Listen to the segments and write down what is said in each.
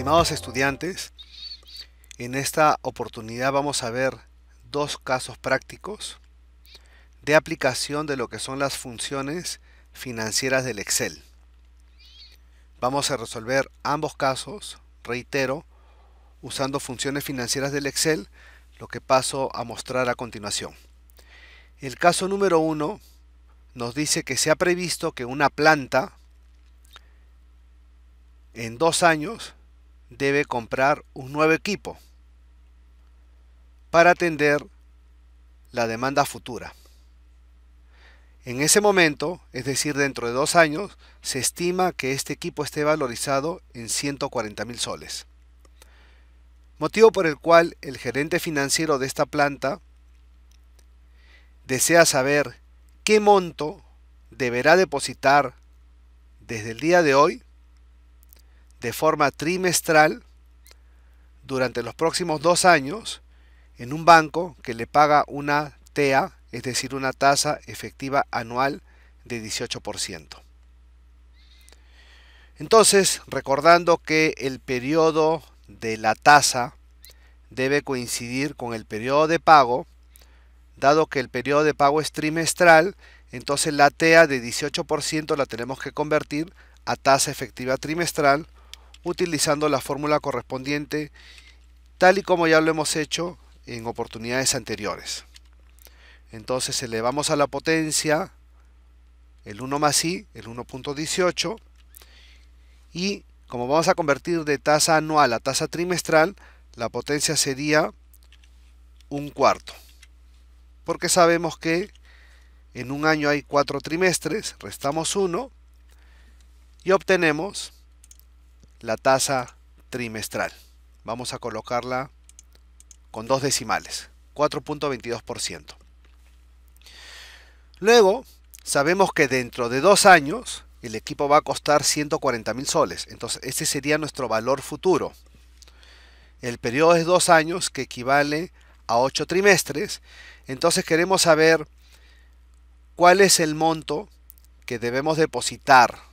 Estimados estudiantes, en esta oportunidad vamos a ver dos casos prácticos de aplicación de lo que son las funciones financieras del Excel. Vamos a resolver ambos casos, reitero, usando funciones financieras del Excel, lo que paso a mostrar a continuación. El caso número uno nos dice que se ha previsto que una planta en dos años debe comprar un nuevo equipo para atender la demanda futura. En ese momento, es decir, dentro de dos años, se estima que este equipo esté valorizado en 140 mil soles. Motivo por el cual el gerente financiero de esta planta desea saber qué monto deberá depositar desde el día de hoy de forma trimestral durante los próximos dos años en un banco que le paga una TEA, es decir, una tasa efectiva anual de 18%. Entonces, recordando que el periodo de la tasa debe coincidir con el periodo de pago, dado que el periodo de pago es trimestral, entonces la TEA de 18% la tenemos que convertir a tasa efectiva trimestral utilizando la fórmula correspondiente tal y como ya lo hemos hecho en oportunidades anteriores. Entonces elevamos a la potencia el 1 más i, el 1.18, y como vamos a convertir de tasa anual a tasa trimestral, la potencia sería un cuarto. Porque sabemos que en un año hay cuatro trimestres, restamos 1 y obtenemos la tasa trimestral. Vamos a colocarla con dos decimales, 4.22%. Luego, sabemos que dentro de dos años el equipo va a costar 140 mil soles. Entonces, ese sería nuestro valor futuro. El periodo es dos años, que equivale a ocho trimestres. Entonces, queremos saber cuál es el monto que debemos depositar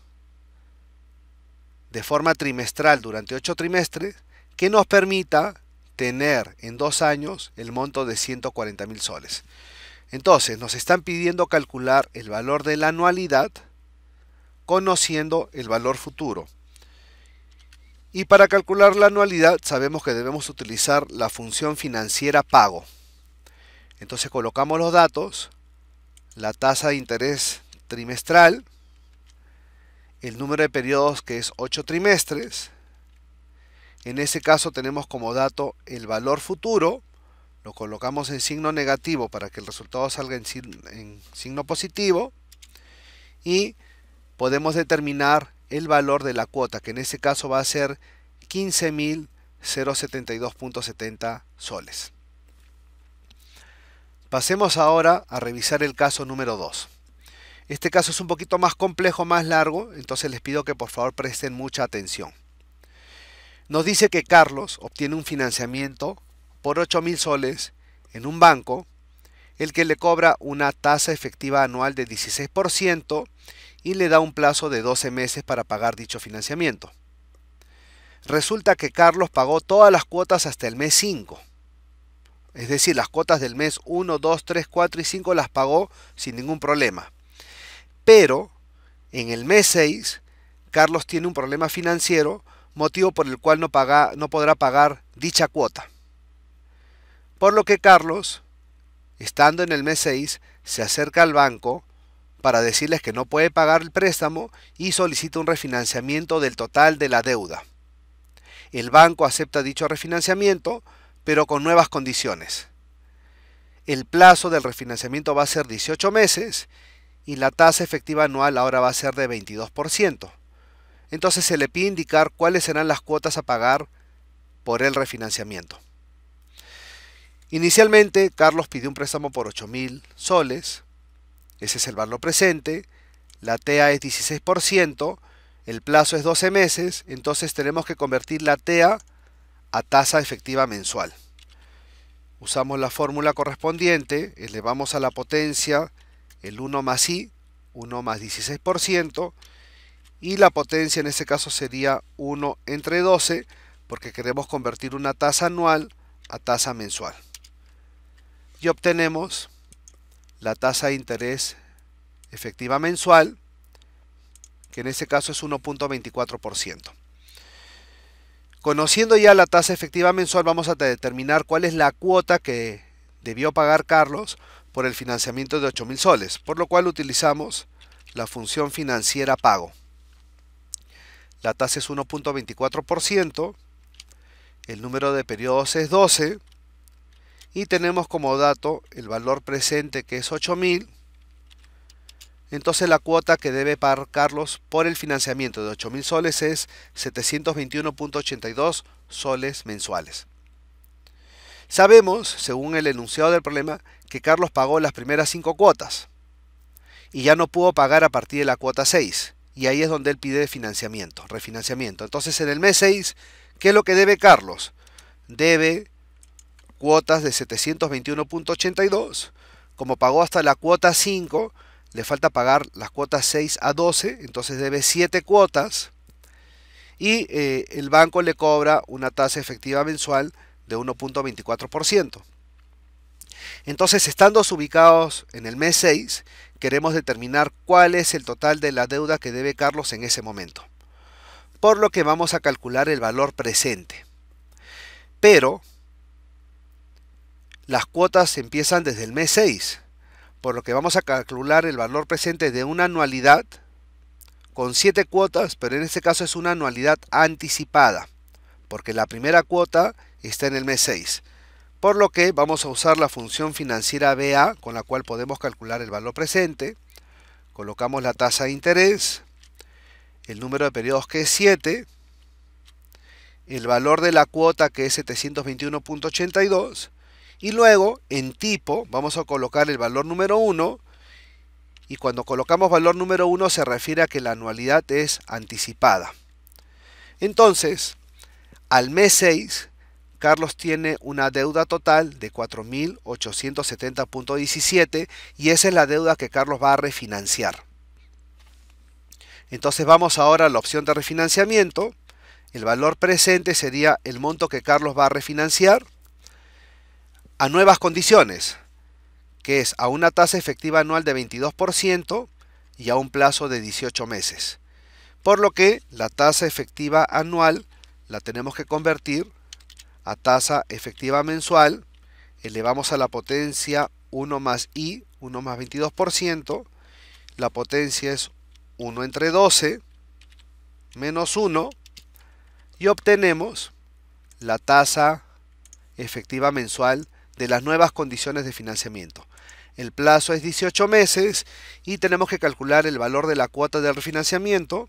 de forma trimestral durante ocho trimestres que nos permita tener en dos años el monto de 140 mil soles. Entonces, nos están pidiendo calcular el valor de la anualidad conociendo el valor futuro. Y para calcular la anualidad sabemos que debemos utilizar la función financiera pago. Entonces colocamos los datos, la tasa de interés trimestral, el número de periodos que es 8 trimestres. En ese caso tenemos como dato el valor futuro, lo colocamos en signo negativo para que el resultado salga en, signo positivo y podemos determinar el valor de la cuota, que en ese caso va a ser 15.072.70 soles. Pasemos ahora a revisar el caso número 2. Este caso es un poquito más complejo, más largo, entonces les pido que por favor presten mucha atención. Nos dice que Carlos obtiene un financiamiento por 8 mil soles en un banco, el que le cobra una tasa efectiva anual de 16% y le da un plazo de 12 meses para pagar dicho financiamiento. Resulta que Carlos pagó todas las cuotas hasta el mes 5. Es decir, las cuotas del mes 1, 2, 3, 4 y 5 las pagó sin ningún problema pero en el mes 6 Carlos tiene un problema financiero, motivo por el cual no, podrá pagar dicha cuota. Por lo que Carlos, estando en el mes 6, se acerca al banco para decirles que no puede pagar el préstamo y solicita un refinanciamiento del total de la deuda. El banco acepta dicho refinanciamiento, pero con nuevas condiciones. El plazo del refinanciamiento va a ser 18 meses y la tasa efectiva anual ahora va a ser de 22%. Entonces se le pide indicar cuáles serán las cuotas a pagar por el refinanciamiento. Inicialmente, Carlos pidió un préstamo por 8.000 soles, ese es el valor presente, la TEA es 16%, el plazo es 12 meses, entonces tenemos que convertir la TEA a tasa efectiva mensual. Usamos la fórmula correspondiente, elevamos a la potencia el 1 más i, 1 más 16%, y la potencia en este caso sería 1 entre 12, porque queremos convertir una tasa anual a tasa mensual. Y obtenemos la tasa de interés efectiva mensual, que en este caso es 1.24%. Conociendo ya la tasa efectiva mensual, vamos a determinar cuál es la cuota que debió pagar Carlos por el financiamiento de 8.000 soles, por lo cual utilizamos la función financiera pago. La tasa es 1.24%, el número de periodos es 12 y tenemos como dato el valor presente que es 8.000 entonces la cuota que debe pagar Carlos por el financiamiento de 8.000 soles es 721.82 soles mensuales. Sabemos, según el enunciado del problema, que Carlos pagó las primeras cinco cuotas y ya no pudo pagar a partir de la cuota 6. Y ahí es donde él pide financiamiento, refinanciamiento. Entonces en el mes 6, ¿qué es lo que debe Carlos? Debe cuotas de 721.82. Como pagó hasta la cuota 5, le falta pagar las cuotas 6 a 12, entonces debe 7 cuotas. Y eh, el banco le cobra una tasa efectiva mensual de 1.24%. Entonces, estando ubicados en el mes 6, queremos determinar cuál es el total de la deuda que debe Carlos en ese momento. Por lo que vamos a calcular el valor presente. Pero las cuotas empiezan desde el mes 6, por lo que vamos a calcular el valor presente de una anualidad con 7 cuotas, pero en este caso es una anualidad anticipada, porque la primera cuota está en el mes 6. Por lo que vamos a usar la función financiera BA con la cual podemos calcular el valor presente. Colocamos la tasa de interés, el número de periodos que es 7, el valor de la cuota que es 721.82 y luego en tipo vamos a colocar el valor número 1 y cuando colocamos valor número 1 se refiere a que la anualidad es anticipada. Entonces, al mes 6 Carlos tiene una deuda total de 4.870.17 y esa es la deuda que Carlos va a refinanciar. Entonces vamos ahora a la opción de refinanciamiento. El valor presente sería el monto que Carlos va a refinanciar a nuevas condiciones, que es a una tasa efectiva anual de 22% y a un plazo de 18 meses. Por lo que la tasa efectiva anual la tenemos que convertir a tasa efectiva mensual, elevamos a la potencia 1 más i, 1 más 22%, la potencia es 1 entre 12, menos 1, y obtenemos la tasa efectiva mensual de las nuevas condiciones de financiamiento. El plazo es 18 meses y tenemos que calcular el valor de la cuota del refinanciamiento.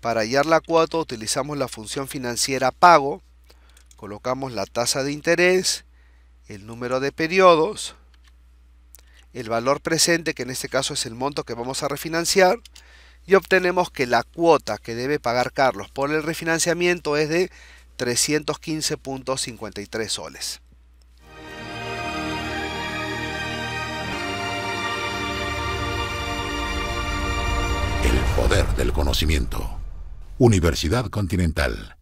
Para hallar la cuota utilizamos la función financiera pago, colocamos la tasa de interés, el número de periodos, el valor presente, que en este caso es el monto que vamos a refinanciar, y obtenemos que la cuota que debe pagar Carlos por el refinanciamiento es de 315.53 soles. El poder del conocimiento. Universidad Continental.